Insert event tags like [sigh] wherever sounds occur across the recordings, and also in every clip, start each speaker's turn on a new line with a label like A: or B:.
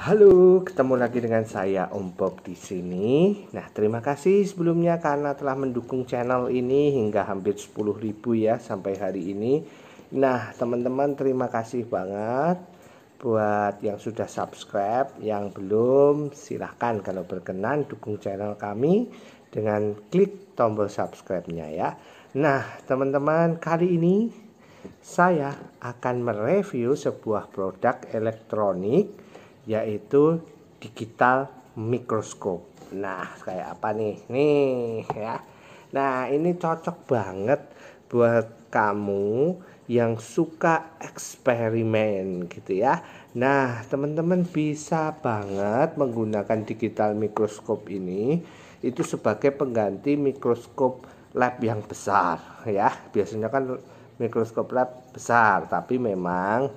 A: Halo, ketemu lagi dengan saya Om Bob di sini. Nah, terima kasih sebelumnya karena telah mendukung channel ini hingga hampir 10.000 ya sampai hari ini. Nah, teman-teman terima kasih banget buat yang sudah subscribe, yang belum silahkan kalau berkenan dukung channel kami dengan klik tombol subscribe-nya ya. Nah, teman-teman, kali ini saya akan mereview sebuah produk elektronik yaitu digital microscope. Nah, kayak apa nih? Nih ya. Nah, ini cocok banget buat kamu yang suka eksperimen gitu ya. Nah, teman-teman bisa banget menggunakan digital microscope ini itu sebagai pengganti mikroskop lab yang besar ya. Biasanya kan mikroskop lab besar, tapi memang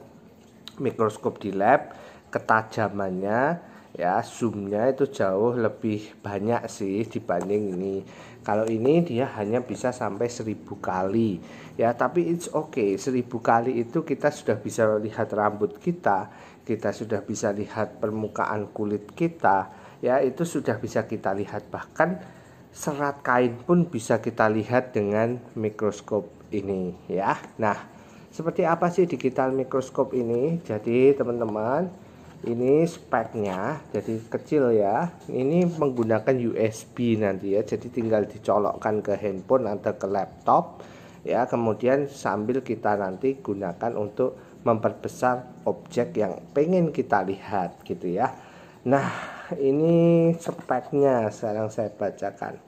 A: mikroskop di lab ketajamannya ya zoomnya itu jauh lebih banyak sih dibanding ini kalau ini dia hanya bisa sampai seribu kali ya tapi it's okay seribu kali itu kita sudah bisa lihat rambut kita kita sudah bisa lihat permukaan kulit kita ya itu sudah bisa kita lihat bahkan serat kain pun bisa kita lihat dengan mikroskop ini ya nah seperti apa sih digital mikroskop ini jadi teman-teman ini speknya jadi kecil ya ini menggunakan USB nanti ya jadi tinggal dicolokkan ke handphone atau ke laptop ya kemudian sambil kita nanti gunakan untuk memperbesar objek yang pengen kita lihat gitu ya nah ini speknya sekarang saya bacakan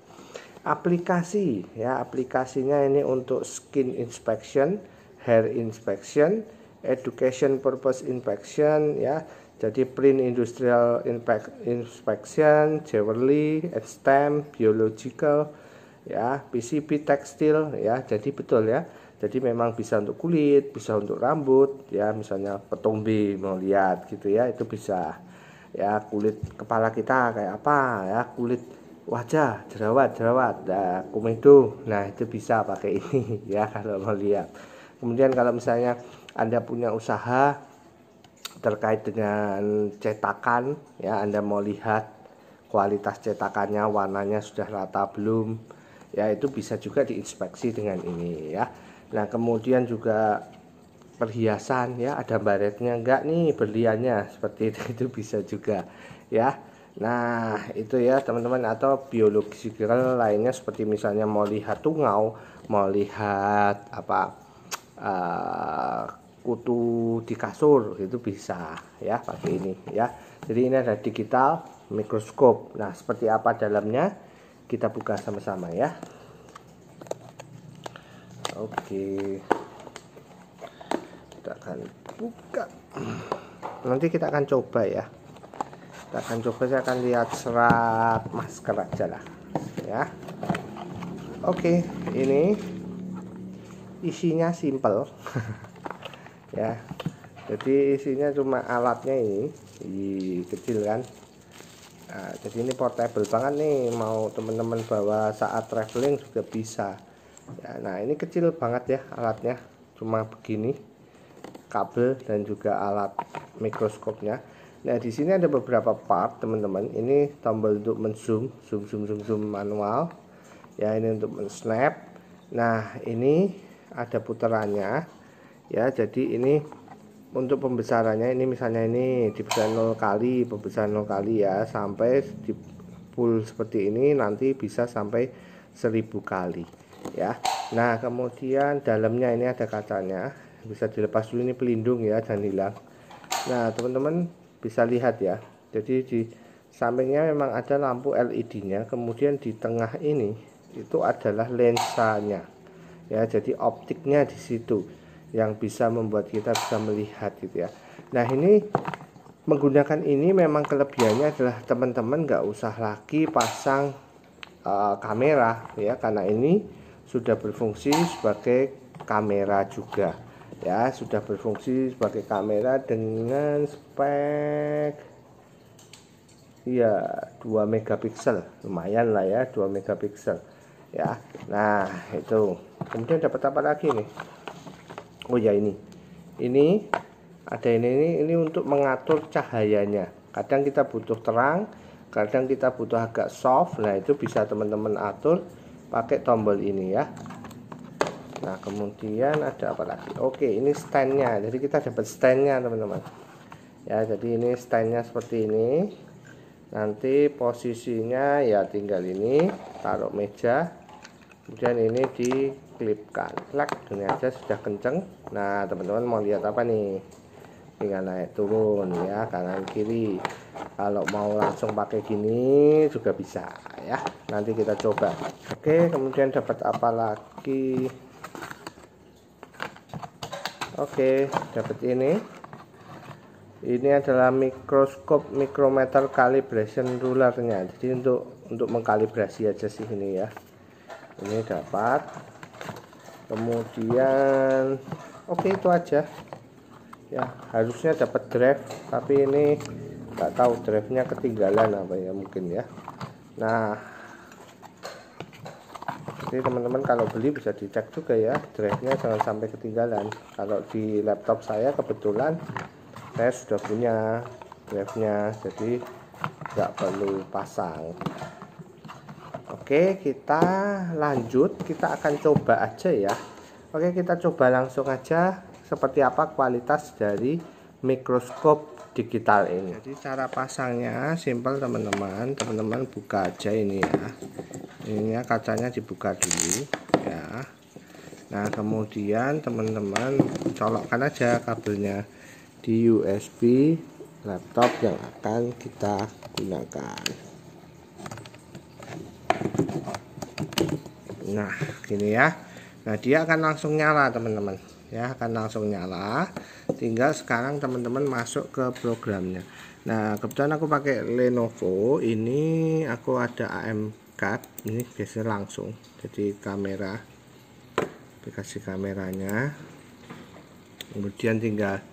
A: aplikasi ya aplikasinya ini untuk skin inspection hair inspection education purpose inspection ya jadi print industrial inspection, jewelry, stamp, biological, ya, PCB tekstil, ya, jadi betul ya. Jadi memang bisa untuk kulit, bisa untuk rambut, ya, misalnya petombi mau lihat gitu ya, itu bisa. Ya, kulit kepala kita kayak apa, ya, kulit wajah, jerawat, jerawat, nah, komedo, nah itu bisa pakai ini [laughs] ya kalau mau lihat. Kemudian kalau misalnya Anda punya usaha terkait dengan cetakan ya Anda mau lihat kualitas cetakannya warnanya sudah rata belum ya itu bisa juga diinspeksi dengan ini ya nah kemudian juga perhiasan ya ada baretnya enggak nih berliannya seperti itu [laughs] itu bisa juga ya nah itu ya teman-teman atau biological lainnya seperti misalnya mau lihat tungau mau lihat apa uh, kutu di kasur itu bisa ya pakai ini ya jadi ini ada digital mikroskop nah seperti apa dalamnya kita buka sama-sama ya oke kita akan buka nanti kita akan coba ya kita akan coba saya akan lihat serat masker aja lah ya oke ini isinya simple [laughs] ya jadi isinya cuma alatnya ini di kecil kan nah, jadi ini portable banget nih mau teman-teman bawa saat traveling juga bisa ya, nah ini kecil banget ya alatnya cuma begini kabel dan juga alat mikroskopnya Nah, di sini ada beberapa part, teman-teman. Ini tombol untuk men-zoom, zoom zoom zoom manual. Ya, ini untuk men-snap. Nah, ini ada putarannya ya jadi ini untuk pembesarannya ini misalnya ini dibesar nol kali pembesar nol kali ya sampai di full seperti ini nanti bisa sampai seribu kali ya nah kemudian dalamnya ini ada kacanya bisa dilepas dulu ini pelindung ya dan hilang nah teman-teman bisa lihat ya jadi di sampingnya memang ada lampu LED nya kemudian di tengah ini itu adalah lensanya ya jadi optiknya di situ yang bisa membuat kita bisa melihat gitu ya. Nah ini menggunakan ini memang kelebihannya adalah teman-teman nggak usah lagi pasang uh, kamera ya karena ini sudah berfungsi sebagai kamera juga ya sudah berfungsi sebagai kamera dengan spek ya 2 megapiksel lumayan lah ya 2 megapiksel ya nah itu kemudian dapat apa lagi nih oh ya ini ini ada ini ini, ini untuk mengatur cahayanya kadang kita butuh terang kadang kita butuh agak soft nah itu bisa teman-teman atur pakai tombol ini ya nah kemudian ada apa lagi oke ini standnya jadi kita dapat standnya teman-teman ya jadi ini standnya seperti ini nanti posisinya ya tinggal ini taruh meja kemudian ini di klipkan klik ini aja sudah kenceng nah teman-teman mau lihat apa nih tinggal kan naik turun ya kanan kiri kalau mau langsung pakai gini juga bisa ya nanti kita coba oke kemudian dapat apa lagi oke dapat ini ini adalah mikroskop mikrometer calibration rulernya jadi untuk untuk mengkalibrasi aja sih ini ya ini dapat kemudian oke okay, itu aja ya harusnya dapat drive tapi ini nggak tahu drive nya ketinggalan apa ya mungkin ya nah jadi teman-teman kalau beli bisa dicek juga ya drive nya jangan sampai ketinggalan kalau di laptop saya kebetulan saya sudah punya drive nya jadi nggak perlu pasang Oke, kita lanjut. Kita akan coba aja ya. Oke, kita coba langsung aja seperti apa kualitas dari mikroskop digital ini. Jadi cara pasangnya simple teman-teman. Teman-teman buka aja ini ya. Ininya kacanya dibuka dulu ya. Nah, kemudian teman-teman colokkan aja kabelnya di USB laptop yang akan kita gunakan. nah gini ya nah dia akan langsung nyala teman-teman ya akan langsung nyala tinggal sekarang teman-teman masuk ke programnya nah kebetulan aku pakai Lenovo ini aku ada AM card ini biasanya langsung jadi kamera aplikasi kameranya kemudian tinggal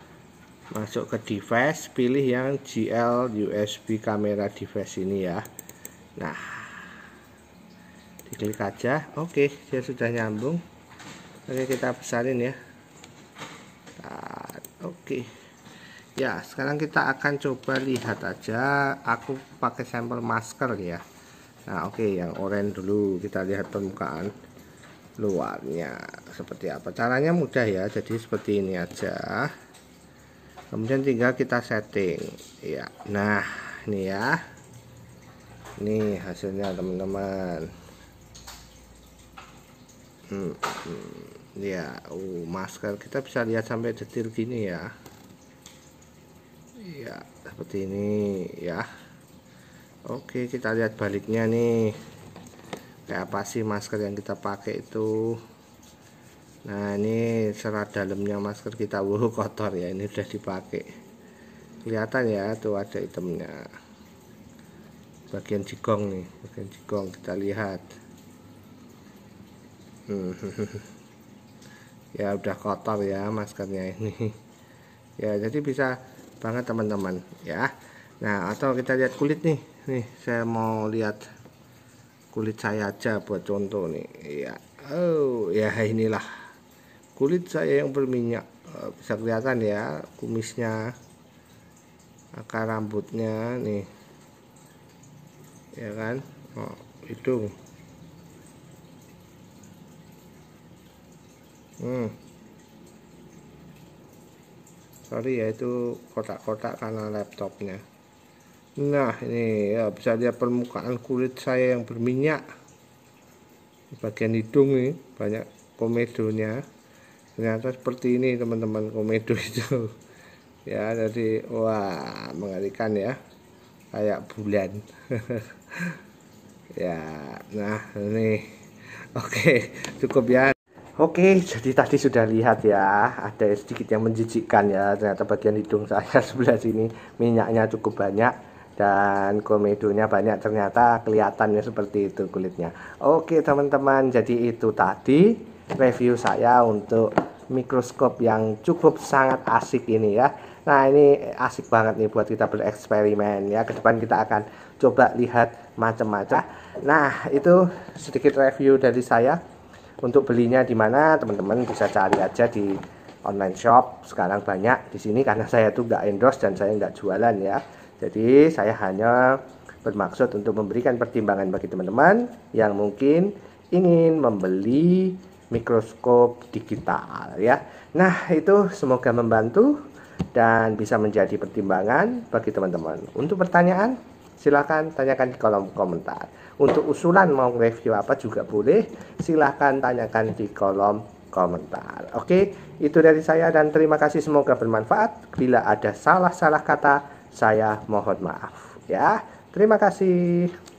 A: masuk ke device pilih yang GL USB kamera device ini ya nah diklik aja oke dia sudah nyambung oke kita besarin ya oke ya sekarang kita akan coba lihat aja aku pakai sampel masker ya nah oke yang oranye dulu kita lihat permukaan luarnya seperti apa caranya mudah ya jadi seperti ini aja kemudian tinggal kita setting ya nah ini ya ini hasilnya teman-teman hmm, ya uh, masker kita bisa lihat sampai detil gini ya ya seperti ini ya Oke kita lihat baliknya nih kayak apa sih masker yang kita pakai itu nah ini serat dalamnya masker kita wuh kotor ya ini udah dipakai kelihatan ya tuh ada itemnya bagian jigong nih bagian jigong kita lihat [laughs] ya udah kotor ya maskernya ini [laughs] ya jadi bisa banget teman-teman ya nah atau kita lihat kulit nih nih saya mau lihat kulit saya aja buat contoh nih ya oh ya inilah kulit saya yang berminyak eh, bisa kelihatan ya kumisnya akar rambutnya nih ya kan oh, hidung hmm. sorry ya itu kotak-kotak karena laptopnya nah ini ya bisa lihat permukaan kulit saya yang berminyak di bagian hidung nih banyak komedonya ternyata seperti ini teman-teman komedo [laughs] itu ya jadi wah mengerikan ya kayak bulan [laughs] ya nah ini oke cukup ya Oke, jadi tadi sudah lihat ya, ada sedikit yang menjijikkan ya. Ternyata bagian hidung saya [laughs] sebelah sini minyaknya cukup banyak dan komedonya banyak. Ternyata kelihatannya seperti itu kulitnya. Oke, teman-teman, jadi itu tadi review saya untuk mikroskop yang cukup sangat asik ini ya. Nah, ini asik banget nih buat kita bereksperimen ya. Ke depan kita akan coba lihat macam-macam. Nah, itu sedikit review dari saya untuk belinya di mana, teman-teman bisa cari aja di online shop. Sekarang banyak di sini karena saya tuh nggak endorse dan saya nggak jualan ya. Jadi saya hanya bermaksud untuk memberikan pertimbangan bagi teman-teman yang mungkin ingin membeli mikroskop digital ya. Nah, itu semoga membantu dan bisa menjadi pertimbangan bagi teman-teman. Untuk pertanyaan Silahkan tanyakan di kolom komentar. Untuk usulan mau review apa juga boleh, silahkan tanyakan di kolom komentar. Oke, itu dari saya dan terima kasih semoga bermanfaat. Bila ada salah-salah kata, saya mohon maaf ya. Terima kasih.